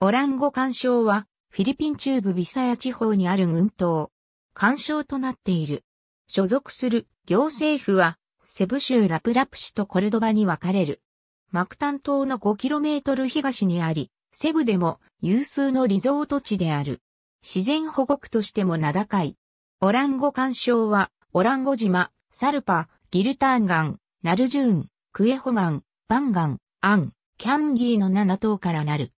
オランゴ干渉は、フィリピン中部ビサヤ地方にある群島。干渉となっている。所属する行政府は、セブ州ラプラプ市とコルドバに分かれる。マクタン島の 5km 東にあり、セブでも有数のリゾート地である。自然保護区としても名高い。オランゴ干渉は、オランゴ島、サルパ、ギルターンガン、ナルジューン、クエホガン、バンガン、アン、キャンギーの7島からなる。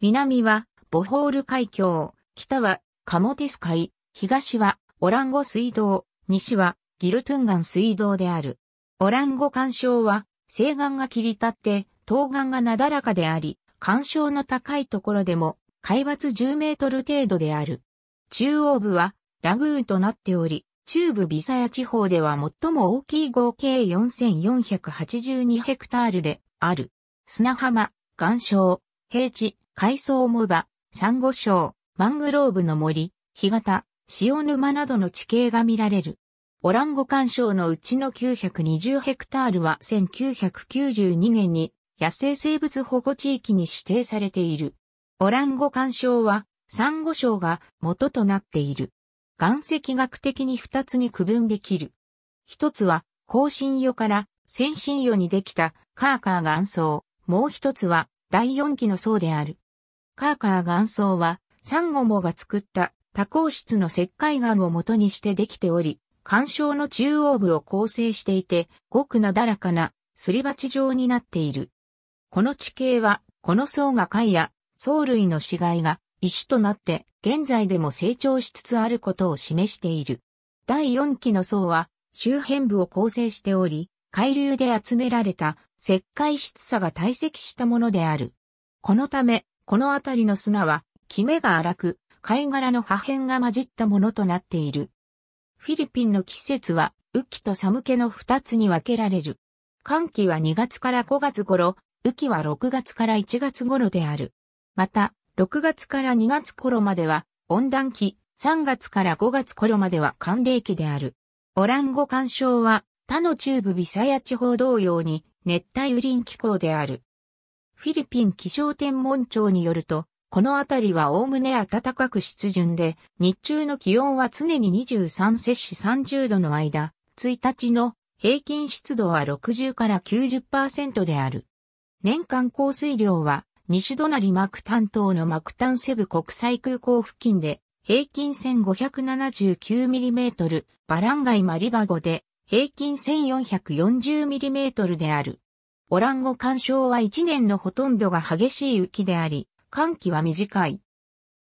南はボホール海峡、北はカモテス海、東はオランゴ水道、西はギルトゥンガン水道である。オランゴ干渉は西岸が切り立って東岸がなだらかであり、干渉の高いところでも海抜10メートル程度である。中央部はラグーンとなっており、中部ビサヤ地方では最も大きい合計4482ヘクタールである。砂浜、岩礁、平地、海藻藻場、珊瑚礁、マングローブの森、干潟、塩沼などの地形が見られる。オランゴ干渉のうちの920ヘクタールは1992年に野生生物保護地域に指定されている。オランゴ干渉は、珊瑚礁が元となっている。岩石学的に二つに区分できる。一つは、後進魚から先進魚にできたカーカー岩層。もう一つは、第四期の層である。カーカー岩層は、サンゴモが作った多孔質の石灰岩を元にしてできており、干渉の中央部を構成していて、ごくなだらかな、すり鉢状になっている。この地形は、この層が貝や藻類の死骸が石となって、現在でも成長しつつあることを示している。第四期の層は、周辺部を構成しており、海流で集められた石灰質さが堆積したものである。このため、この辺りの砂は、キメが荒く、貝殻の破片が混じったものとなっている。フィリピンの季節は、雨季と寒気の二つに分けられる。寒季は2月から5月頃、雨季は6月から1月頃である。また、6月から2月頃までは温暖期、3月から5月頃までは寒冷期である。オランゴ干渉は他の中部ビサヤ地方同様に熱帯雨林気候である。フィリピン気象天文庁によると、この辺りは概ね暖かく湿潤で、日中の気温は常に23摂氏30度の間、1日の平均湿度は60から90%である。年間降水量は、西隣マクタン島のマクタンセブ国際空港付近で、平均 1579mm、バランガイマリバゴで、平均 1440mm である。オランゴ干渉は一年のほとんどが激しい雨季であり、寒気は短い。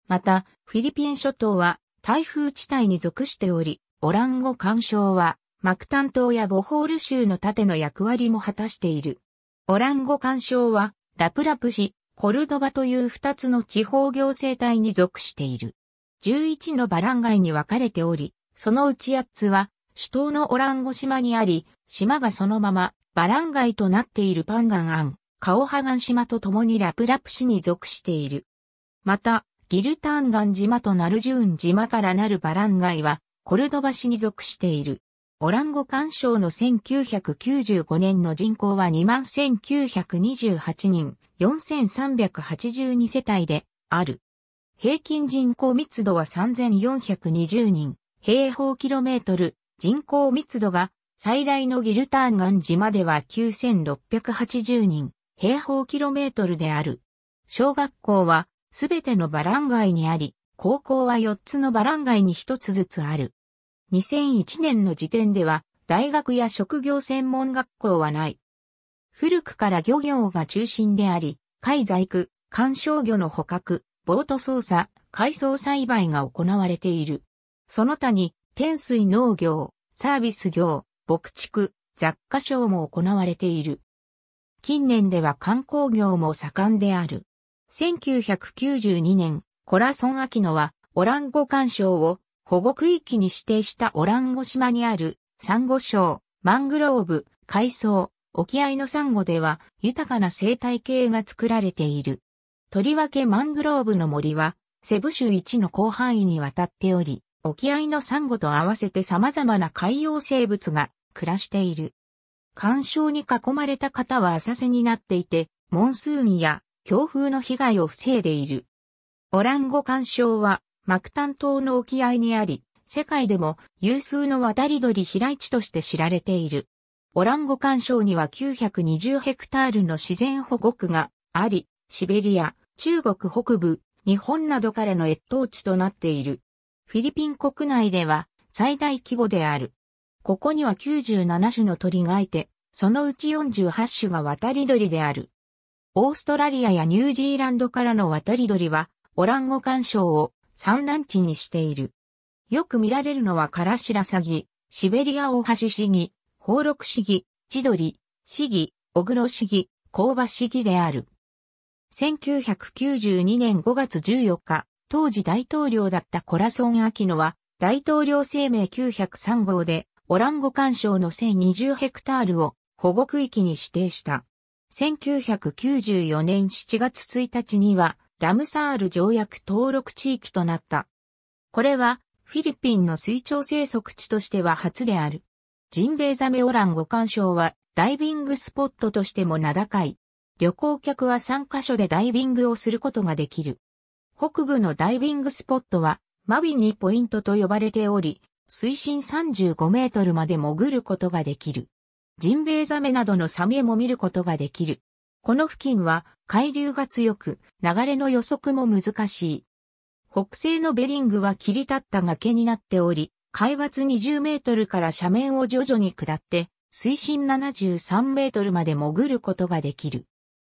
また、フィリピン諸島は台風地帯に属しており、オランゴ干渉は、マクタン島やボホール州の盾の役割も果たしている。オランゴ干渉は、ラプラプ市、コルドバという二つの地方行政体に属している。11のバラン街に分かれており、そのうち8つは、首都のオランゴ島にあり、島がそのまま、バラン街となっているパンガンアン、カオハガン島と共にラプラプ市に属している。また、ギルタンガン島とナルジューン島からなるバラン街は、コルドバ市に属している。オランゴ干渉の1995年の人口は21,928人、4,382世帯である。平均人口密度は3,420人、平方キロメートル、人口密度が最大のギルターンガン島までは9680人、平方キロメートルである。小学校はすべてのバランガイにあり、高校は4つのバランガイに1つずつある。2001年の時点では、大学や職業専門学校はない。古くから漁業が中心であり、海在区、観賞魚の捕獲、ボート操作、海藻栽培が行われている。その他に、天水農業、サービス業、牧畜、雑貨商も行われている。近年では観光業も盛んである。1992年、コラソン・アキノは、オランゴ干渉を保護区域に指定したオランゴ島にある、サンゴ礁、マングローブ、海藻、沖合のサンゴでは豊かな生態系が作られている。とりわけマングローブの森は、セブ州一の広範囲にわたっており、沖合のサンゴと合わせて様々な海洋生物が暮らしている。干渉に囲まれた方は浅瀬になっていて、モンスーンや強風の被害を防いでいる。オランゴ干渉は、マクタン島の沖合にあり、世界でも有数の渡り鳥飛来地として知られている。オランゴ干渉には920ヘクタールの自然保護区があり、シベリア、中国北部、日本などからの越冬地となっている。フィリピン国内では最大規模である。ここには97種の鳥がいて、そのうち48種が渡り鳥である。オーストラリアやニュージーランドからの渡り鳥は、オランゴ干渉を産卵地にしている。よく見られるのはカラシラサギ、シベリアオオハシシギ、ホウロクシギ、チドリ、シギ、オグロシギ、コウバシギである。1992年5月14日、当時大統領だったコラソン・アキノは、大統領声明903号で、オランゴ干渉の1020ヘクタールを保護区域に指定した。1994年7月1日にはラムサール条約登録地域となった。これはフィリピンの水潮生息地としては初である。ジンベエザメオランゴ干渉はダイビングスポットとしても名高い。旅行客は3カ所でダイビングをすることができる。北部のダイビングスポットはマビニポイントと呼ばれており、水深35メートルまで潜ることができる。ジンベエザメなどのサメも見ることができる。この付近は海流が強く、流れの予測も難しい。北西のベリングは切り立った崖になっており、海抜20メートルから斜面を徐々に下って、水深73メートルまで潜ることができる。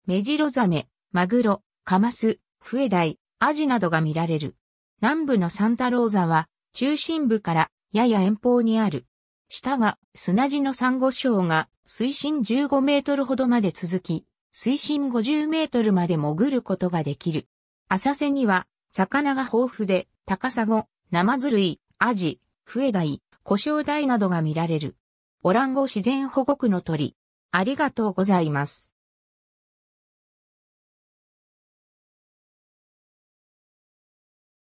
メジロザメ、マグロ、カマス、フエダイ、アジなどが見られる。南部のサンタローザは、中心部からやや遠方にある。下が砂地の珊瑚礁が水深15メートルほどまで続き、水深50メートルまで潜ることができる。浅瀬には魚が豊富で、高砂生ずるズ類、アジ、フエダイ、コショウダイなどが見られる。オランゴ自然保護区の鳥。ありがとうございます。